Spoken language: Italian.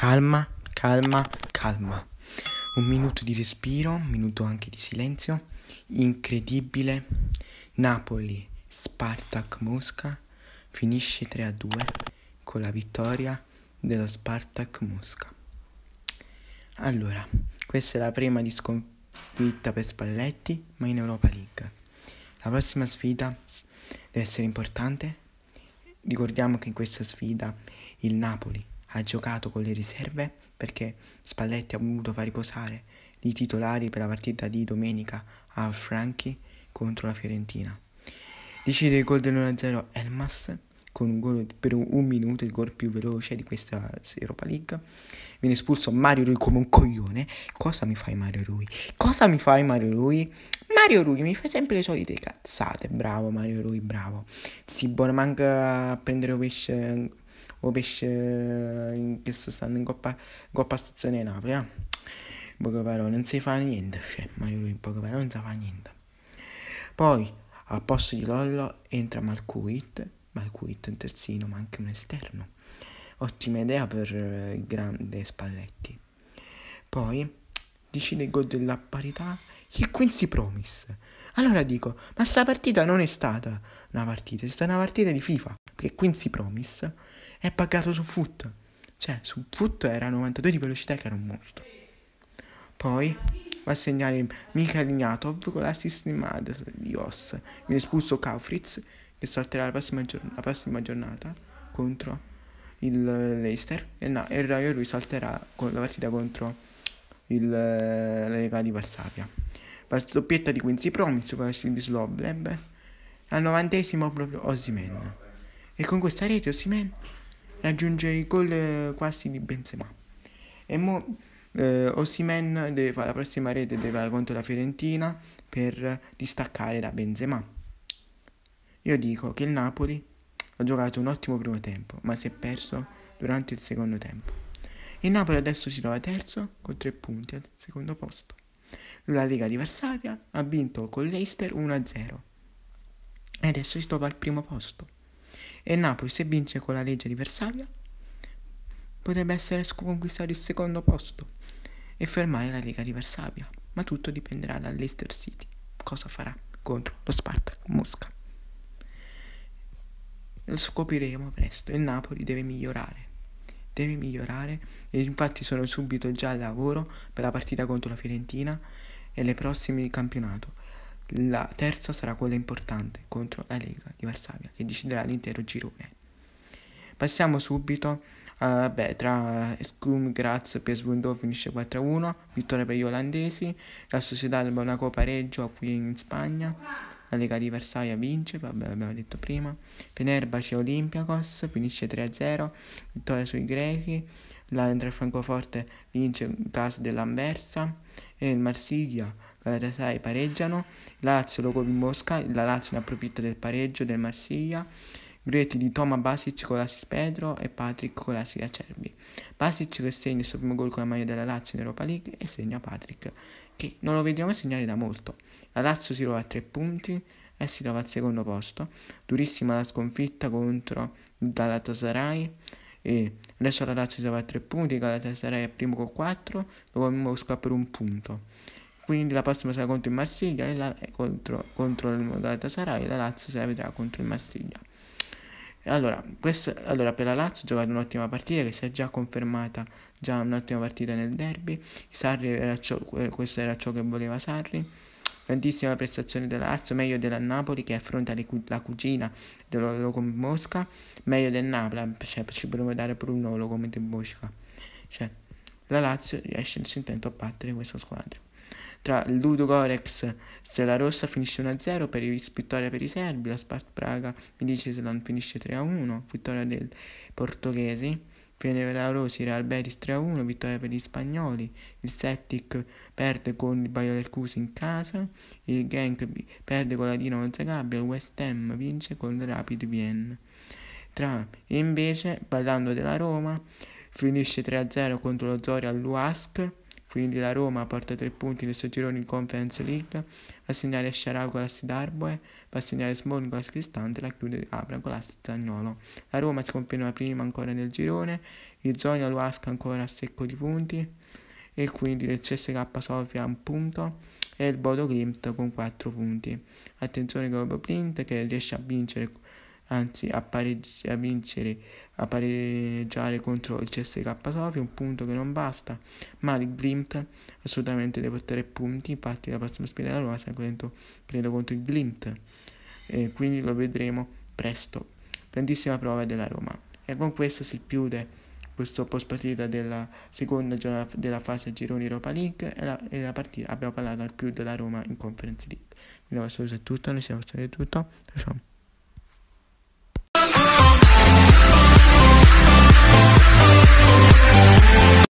Calma, calma, calma. Un minuto di respiro, un minuto anche di silenzio. Incredibile. Napoli, Spartak Mosca finisce 3 a 2 con la vittoria dello Spartak Mosca. Allora, questa è la prima di sconfitta per Spalletti, ma in Europa League. La prossima sfida deve essere importante. Ricordiamo che in questa sfida il Napoli ha giocato con le riserve perché Spalletti ha voluto far riposare i titolari per la partita di domenica a Franchi contro la Fiorentina. Decide il gol dell'1-0 Elmas con un gol per un minuto, il gol più veloce di questa Europa League. Viene espulso Mario Rui come un coglione. Cosa mi fai Mario Rui? Cosa mi fai Mario Rui? Mario Rui mi fa sempre le solite cazzate. Bravo Mario Rui, bravo. Si buona manca eh, a prendere pesce o pesce eh, che sta stando in coppa, coppa stazione Napoli. Eh? In poche parole, non si fa niente, cioè, Mario lui in poche parole non si fa niente. Poi, al posto di Lollo, entra Malcuit, Malcuit un terzino, ma anche un esterno. Ottima idea per eh, il grande Spalletti. Poi, decide il gol della parità, il Quincy Promise. Allora dico, ma sta partita non è stata una partita, è stata una partita di FIFA, perché Quincy Promise è buggato su foot. Cioè, su foot era 92 di velocità che era un mostro. Poi va a segnare Mikhail Ignatov con l'assist di Madre di Madrios. Viene espulso Kaufritz che salterà la prossima, la prossima giornata contro il Leicester e, no, e il Raio lui salterà con la partita contro il, la Lega di Varsavia. La doppietta di Quincy Promise per di Slobleb al novantesimo proprio Osimen. E con questa rete Osimen raggiungere i eh, gol quasi di Benzema. E mo eh, Osimen deve fare la prossima rete, deve fare contro la Fiorentina per distaccare da Benzema. Io dico che il Napoli ha giocato un ottimo primo tempo, ma si è perso durante il secondo tempo. Il Napoli adesso si trova terzo con tre punti al secondo posto. La Lega di Varsavia ha vinto con l'Eister 1-0 e adesso si trova al primo posto e Napoli se vince con la legge di Versavia potrebbe essere sconquistato il secondo posto e fermare la Lega di Varsavia, ma tutto dipenderà dall'Ester City, cosa farà contro lo Spartak Mosca. Lo scopriremo presto, il Napoli deve migliorare, deve migliorare e infatti sono subito già al lavoro per la partita contro la Fiorentina e le prossime di campionato. La terza sarà quella importante contro la Lega di Varsavia che deciderà l'intero girone. Passiamo subito, uh, beh, tra Scum, Graz e PSV finisce 4-1, vittoria per gli olandesi, la Sociedad Alba Monaco pareggio qui in Spagna, la Lega di Varsavia vince, vabbè abbiamo detto prima, Fenerbace Olympiacos finisce 3-0, vittoria sui grechi, l'Andrea Francoforte vince in casa dell'Anversa e il Marsiglia Galatasaray pareggiano, Lazio lo combosca, la Lazio ne approfitta del pareggio del Marsiglia, Gretti di Toma Basic con l'assist Pedro e Patrick con l'assist Acerbi. Basic che segna il suo primo gol con la maglia della Lazio in Europa League e segna Patrick, che non lo vedremo segnare da molto. La Lazio si trova a tre punti e si trova al secondo posto. Durissima la sconfitta contro Galatasaray e adesso la Lazio si trova a tre punti, Galatasaray è primo con quattro, lo Mosca per un punto. Quindi la prossima sarà contro il Marsiglia e la, contro, contro il Galatasaray e la Lazio se la vedrà contro il Marsiglia. Allora, questo, allora, per la Lazio ha giocato un'ottima partita che si è già confermata già un'ottima partita nel derby. Sarri era ciò, questo era ciò che voleva Sarri. Grandissima prestazione della Lazio, meglio della Napoli che affronta cu- la cugina dello Locom Mosca, meglio del Napoli, cioè, ci potremmo dare per un nuovo Locom Mosca. Cioè, la Lazio riesce nel suo intento a battere questa squadra. Tra Ludo Gorex e la Rossa finisce 1-0 per vittoria per i serbi, la Spart Praga Miliceslan finisce 3-1, vittoria dei portoghesi. Fenerbahce Real Betis 3-1, vittoria per gli spagnoli, il Celtic perde con il del Leverkusen in casa, il Genk perde con la Dinamo Zagabria, il West Ham vince con il Rapid Vienna. Tra invece, parlando della Roma, finisce 3-0 contro lo Zoria all'Uask, quindi la Roma porta tre punti nel suo girone in Conference League, a segnare a Sciarau con l'assist Arboe, va a segnare Small con l'assist Cristante, la chiude Abra con l'assist Zagnolo. La Roma si conferma prima ancora nel girone, il Zonia Luasca ancora a secco di punti, e quindi il CSK Sofia ha un punto, e il Bodo Glimt con 4 punti. Attenzione Bodo Print che riesce a vincere anzi a, pareg- a vincere, a pareggiare contro il CSK Sofia, un punto che non basta, ma il Glimt assolutamente deve portare punti, infatti la prossima sfida della Roma sarà credo, prendo contro il Glimt, e quindi lo vedremo presto. Grandissima prova della Roma. E con questo si chiude questo post partita della seconda giornata della fase gironi Europa League e la, e la, partita abbiamo parlato al più della Roma in Conference League. Quindi questo è tutto, noi siamo stati tutto, ciao.